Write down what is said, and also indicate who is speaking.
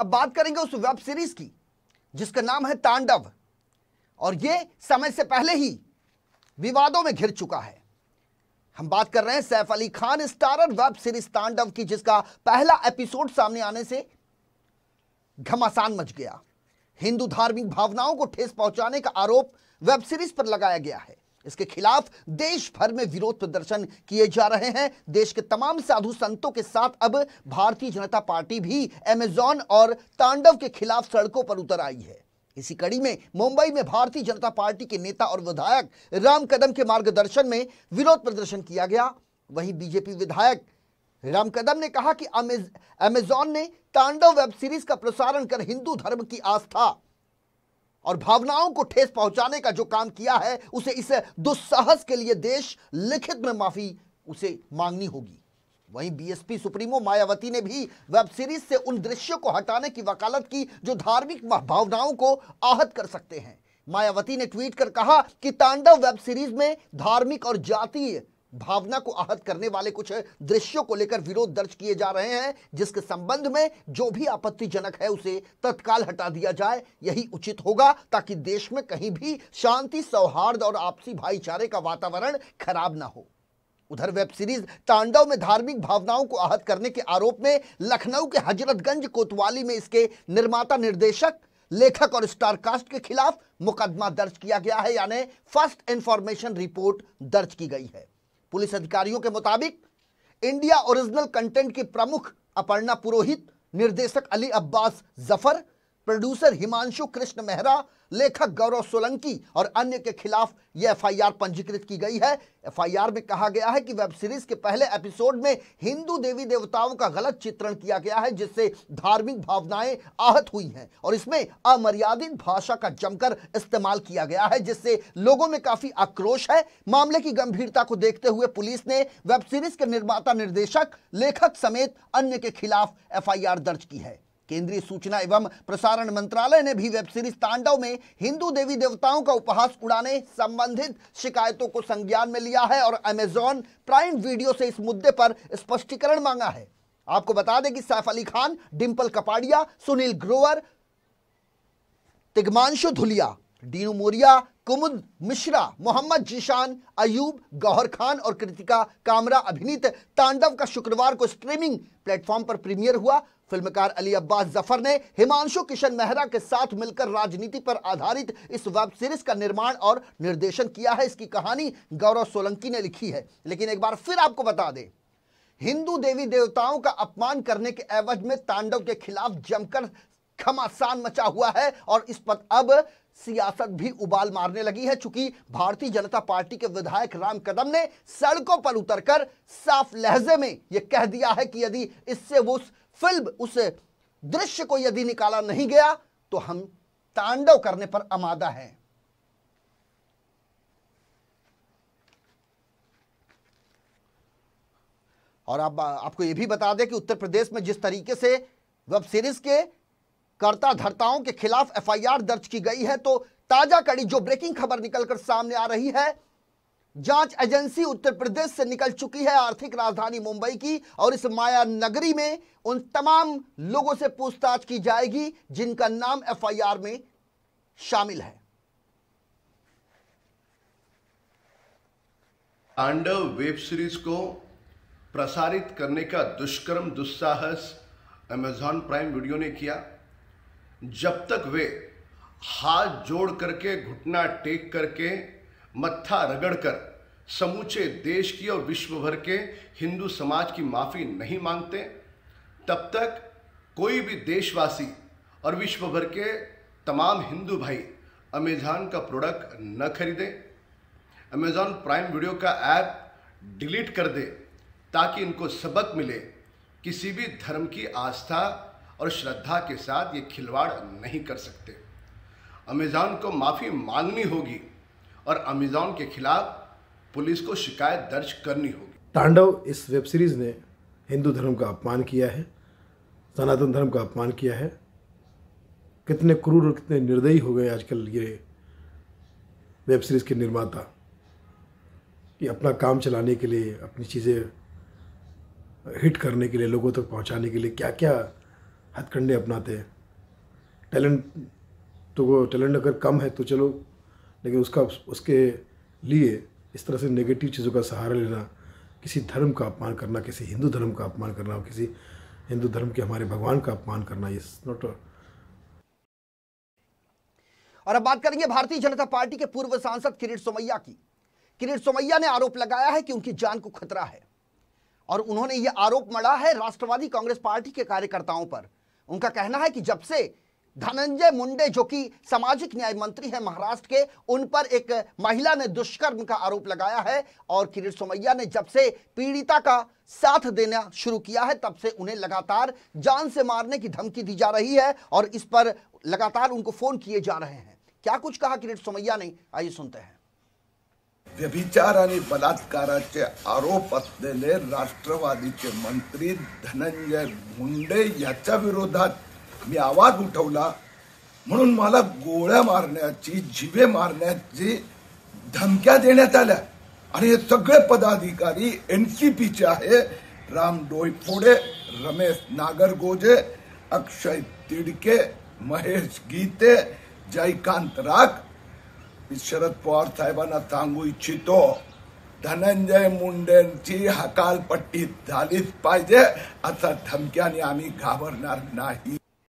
Speaker 1: अब बात करेंगे उस वेब सीरीज की जिसका नाम है तांडव और यह समय से पहले ही विवादों में घिर चुका है हम बात कर रहे हैं Saif Ali Khan starrer web series Tandav की जिसका पहला एपिसोड सामने आने से घमासान मच गया हिंदू धार्मिक भावनाओं को ठेस पहुंचाने का आरोप वेब सीरीज पर लगाया गया है इसके खिलाफ देश भर में विरोध प्रदर्शन किए जा रहे हैं देश के तमाम साधु संतों के साथ अब भारतीय जनता पार्टी भी एमेजॉन और तांडव के खिलाफ सड़कों पर उतर आई है इसी कड़ी में मुंबई में भारतीय जनता पार्टी के नेता और विधायक राम कदम के मार्गदर्शन में विरोध प्रदर्शन किया गया वहीं बीजेपी विधायक राम कदम ने कहा कि अमेजॉन ने तांडव वेब सीरीज का प्रसारण कर हिंदू धर्म की आस्था और भावनाओं को ठेस पहुंचाने का जो काम किया है उसे इस दुस्साहस के लिए देश लिखित में माफी उसे मांगनी होगी वहीं बीएसपी सुप्रीमो मायावती ने भी वेब सीरीज से उन दृश्यों को हटाने की वकालत की जो धार्मिक भावनाओं को आहत कर सकते हैं मायावती ने ट्वीट कर कहा कि तांडव वेब सीरीज में धार्मिक और जातीय भावना को आहत करने वाले कुछ दृश्यों को लेकर विरोध दर्ज किए जा रहे हैं जिसके संबंध में जो भी आपत्तिजनक है उसे तत्काल हटा दिया जाए यही उचित होगा ताकि देश में कहीं भी शांति सौहार्द और आपसी भाईचारे का वातावरण खराब ना हो उधर वेब सीरीज तांडव में धार्मिक भावनाओं को आहत करने के आरोप में लखनऊ के हजरतगंज कोतवाली में इसके निर्माता निर्देशक लेखक और स्टारकास्ट के खिलाफ मुकदमा दर्ज किया गया है यानी फर्स्ट इंफॉर्मेशन रिपोर्ट दर्ज की गई है पुलिस अधिकारियों के मुताबिक इंडिया ओरिजिनल कंटेंट की प्रमुख अपर्णा पुरोहित निर्देशक अली अब्बास जफर प्रोड्यूसर हिमांशु कृष्ण मेहरा लेखक गौरव सोलंकी और अन्य के खिलाफ यह एफआईआर पंजीकृत की गई है एफआईआर में कहा गया है कि वेब सीरीज के पहले एपिसोड में हिंदू देवी देवताओं का गलत चित्रण किया गया है जिससे धार्मिक भावनाएं आहत हुई हैं और इसमें अमर्यादित भाषा का जमकर इस्तेमाल किया गया है जिससे लोगों में काफी आक्रोश है मामले की गंभीरता को देखते हुए पुलिस ने वेब सीरीज के निर्माता निर्देशक लेखक समेत अन्य के खिलाफ एफ दर्ज की है केंद्रीय सूचना एवं प्रसारण मंत्रालय ने भी वेब सीरीज तांडव में हिंदू देवी देवताओं का उपहास उड़ाने संबंधित शिकायतों को संज्ञान में लिया है और अमेजॉन प्राइम वीडियो से इस मुद्दे पर स्पष्टीकरण मांगा है आपको बता दें कि सैफ अली खान डिम्पल कपाड़िया सुनील ग्रोवर तिगमांशु धुलिया डीनू मोरिया कुमुद मिश्रा मोहम्मद जीशान अयूब गौहर खान और कृतिका कामरा अभिनीत तांडव का शुक्रवार को स्ट्रीमिंग प्लेटफॉर्म पर प्रीमियर हुआ फिल्मकार अली अब्बास जफर ने हिमांशु किशन मेहरा के साथ मिलकर राजनीति पर आधारित इस वेब सीरीज का निर्माण और निर्देशन किया है इसकी कहानी गौरव सोलंकी ने लिखी है लेकिन एक बार फिर आपको बता दें हिंदू देवी देवताओं का अपमान करने के एवज में तांडव के खिलाफ जमकर घमासान मचा हुआ है और इस पर अब सियासत भी उबाल मारने लगी है चूंकि भारतीय जनता पार्टी के विधायक राम कदम ने सड़कों पर उतरकर साफ लहजे में यह कह दिया है कि यदि इससे वो उस फिल्म उस दृश्य को यदि निकाला नहीं गया तो हम तांडव करने पर आमादा हैं और आप आपको यह भी बता दें कि उत्तर प्रदेश में जिस तरीके से वेब सीरीज के कर्ता धर्ताओं के खिलाफ एफआईआर दर्ज की गई है तो ताजा कड़ी जो ब्रेकिंग खबर निकलकर सामने आ रही है जांच एजेंसी उत्तर प्रदेश से निकल चुकी है आर्थिक राजधानी मुंबई की और इस माया नगरी में उन तमाम लोगों से पूछताछ की जाएगी जिनका नाम एफआईआर में शामिल है
Speaker 2: अंडर वेब सीरीज को प्रसारित करने का दुष्कर्म दुस्साहस अमेजॉन प्राइम वीडियो ने किया जब तक वे हाथ जोड़ करके घुटना टेक करके मत्था रगड़ कर समूचे देश की और विश्व भर के हिंदू समाज की माफ़ी नहीं मांगते तब तक कोई भी देशवासी और विश्व भर के तमाम हिंदू भाई अमेजॉन का प्रोडक्ट न खरीदें अमेज़ॉन प्राइम वीडियो का ऐप डिलीट कर दे ताकि इनको सबक मिले किसी भी धर्म की आस्था और श्रद्धा के साथ ये खिलवाड़ नहीं कर सकते अमेज़ॉन को माफ़ी मांगनी होगी और अमेज़ॉन के खिलाफ पुलिस को शिकायत दर्ज करनी होगी तांडव इस वेब सीरीज़ ने हिंदू धर्म का अपमान किया है सनातन धर्म का अपमान किया है कितने क्रूर और कितने निर्दयी हो गए आजकल ये वेब सीरीज़ के निर्माता कि अपना काम चलाने के लिए अपनी चीज़ें हिट करने के लिए लोगों तक पहुंचाने के लिए क्या क्या हथकंडे अपनाते हैं टैलेंट तो वो टैलेंट अगर कम है तो चलो लेकिन उसका उसके लिए इस तरह से नेगेटिव चीज़ों का सहारा लेना किसी धर्म का अपमान करना किसी हिंदू धर्म का अपमान करना किसी हिंदू धर्म के हमारे भगवान का अपमान करना ये नॉट
Speaker 1: और अब बात करेंगे भारतीय जनता पार्टी के पूर्व सांसद किरीट सोमैया की किरीट सोमैया ने आरोप लगाया है कि उनकी जान को खतरा है और उन्होंने ये आरोप मड़ा है राष्ट्रवादी कांग्रेस पार्टी के कार्यकर्ताओं पर उनका कहना है कि जब से धनंजय मुंडे जो कि सामाजिक न्याय मंत्री हैं महाराष्ट्र के उन पर एक महिला ने दुष्कर्म का आरोप लगाया है और किरीट सोमैया ने जब से पीड़िता का साथ देना शुरू किया है तब से उन्हें लगातार जान से मारने की धमकी दी जा रही है और इस पर लगातार उनको फोन किए जा रहे हैं क्या कुछ कहा किरीट सोमैया ने आइए सुनते हैं
Speaker 2: व्यभिचार आणि बलात्काराचे आरोप असलेले राष्ट्रवादीचे मंत्री धनंजय मुंडे याच्या विरोधात मी आवाज उठवला म्हणून मला गोळ्या मारण्याची जिवे मारण्याची धमक्या देण्यात आल्या आणि हे सगळे पदाधिकारी एन सी पीचे आहे राम डोईफोडे रमेश नागरगोजे अक्षय तिडके महेश गीते जयकांत राग मी शरद पवार साहेबांना सांगू इच्छितो धनंजय मुंडेंची हकालपट्टी झालीच पाहिजे असा धमक्याने आम्ही घाबरणार नाही